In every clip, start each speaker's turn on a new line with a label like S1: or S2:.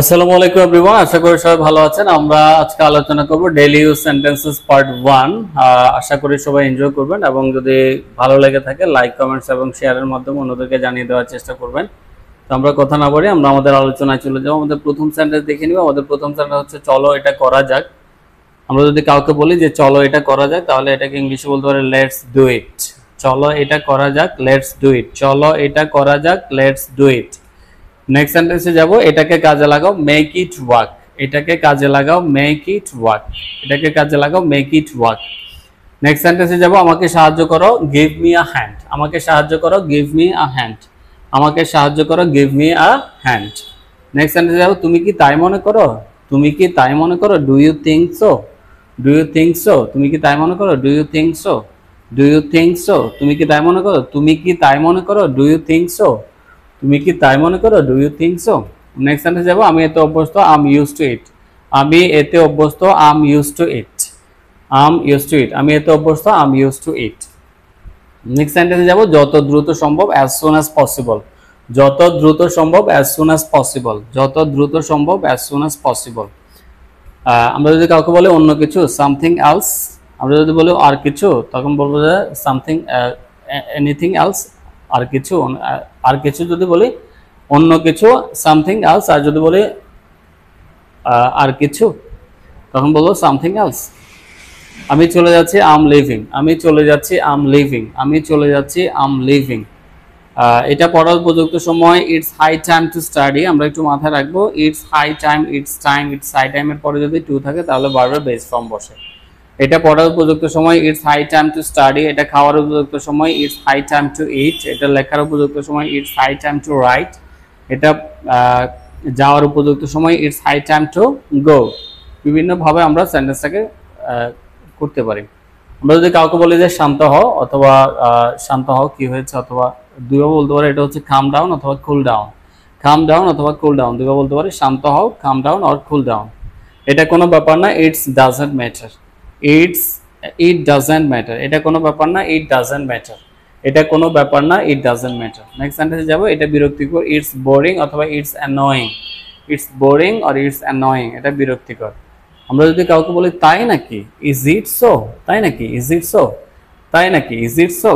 S1: আসসালামু আলাইকুম এভরিওয়ান আশা করি সবাই ভালো আছেন আমরা আজকে আলোচনা করব daily use sentences part one আশা করি সবাই এনজয় করবেন এবং যদি ভালো লেগে থাকে লাইক কমেন্টস এবং শেয়ারের মাধ্যমে অন্যদেরকে জানিয়ে দেওয়ার চেষ্টা করবেন তো আমরা কথা না বলি আমরা আমাদের আলোচনায় চলে যাবো আমাদের প্রথম সেন্টেন্স দেখে নিব আমাদের প্রথম সেন্টেন্স হচ্ছে চলো এটা করা যাক আমরা যদি কাউকে বলি যে চলো এটা করা যাক তাহলে এটাকে ইংলিশে বলতে পারে লেটস ডু ইট চলো এটা করা যাক লেটস ডু ইট চলো এটা করা যাক লেটস ডু ইট নেক্সট সেন্টেন্সে যাব এটাকে কাজে লাগাও মেক ইট ওয়াক এটাকে কাজে লাগাও মেক ইট ওয়াক এটাকে কাজে লাগাও মেক ইট ওয়াক নেক্সট সেন্টেন্সে যাব আমাকে সাহায্য করো গিভ মি আ হ্যান্ড আমাকে সাহায্য করো গিভ মি আ হ্যান্ড আমাকে সাহায্য করো give me a hand next সেন্টেন্সে যাব তুমি কি তাই মনে করো তুমি কি তাই মনে করো do you think so do you think so তুমি কি তাই মনে করো do you think so do you think so তুমি কি তাই মনে করো তুমি কি তাই মনে করো ডু ইউ থিঙ্ক সো তুমি কি তাই মনে করো do you think so next sentence যাবো আমি এতে অভ্যস্ত আম ইউজ টু ইট আমি এতে অভ্যস্ত I'm use to eat I'm use to eat আমি এতে অভ্যস্ত I'm use to eat next সেন্টেন্সে যাব যত দ্রুত সম্ভব অ্যাজ সুন অ্যাজ পসিবল যত দ্রুত সম্ভব অ্যাজ সুন অ্যাজ পসিবল যত দ্রুত সম্ভব অ্যাজ সুন অ্যাজ পসিবল আমরা যদি কাউকে বলি অন্য কিছু সামথিং এলস আমরা যদি বলি আর কিছু তখন বলবো যে সামথিং এনিথিং এলস আর কিছু আর কিছু যদি বলি অন্য কিছু সামথিং এলস আর যদি বলি আর কিছু তখন বলবো সামথিং এলস আমি চলে যাচ্ছি আম লিভিং আমি চলে যাচ্ছি আম লিভিং আমি চলে যাচ্ছি আম লিভিং এটা পড়ার উপযুক্ত সময় it's high time to study আমরা একটু মাথায় রাখবো it's high time it's time it's high টাইমের পরে যদি টু থাকে তাহলে বারবার বেস ফর্ম বসে এটা পড়ার উপযুক্ত সময় it's high time to study এটা খাওয়ার উপযুক্ত সময় it's high time to eat এটা লেখার উপযুক্ত সময় it's high time to write এটা যাওয়ার উপযুক্ত সময় it's high time to go বিভিন্নভাবে আমরা সেন্টেন্সটাকে করতে পারি আমরা যদি কাউকে বলি যে শান্ত হও অথবা শান্ত হও কি হয়েছে অথবা দুইভাবে বলতে পারি এটা হচ্ছে খাম ডাউন অথবা কুল ডাউন খাম ডাউন অথবা কুল ডাউন দুইভাবে বলতে পারি শান্ত হও খাম ডাউন অর কুল ডাউন এটা কোনো ব্যাপার না it's doesn't matter it's it doesn't matter এটা কোনো ব্যাপার না ইট ডাজেন্ট ম্যাটার এটা কোনো ব্যাপার না ইট ডাজেন্ট ম্যাটার নেক্সট সেন্টেন্সে যাবো এটা বিরক্তিকর ইটস বোরিং অথবা ইটস অ্যানয়িং ইটস বোরিং আর ইটস অ্যানয়িং এটা বিরক্তিকর আমরা যদি কাউকে বলি তাই নাকি ইজ ইট সো তাই নাকি ইজ ইট সো তাই নাকি ইজ ইট সো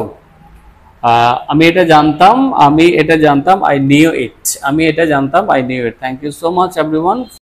S1: আমি এটা জানতাম আমি এটা জানতাম আই নিউ ইট আমি এটা জানতাম I knew it thank you so much everyone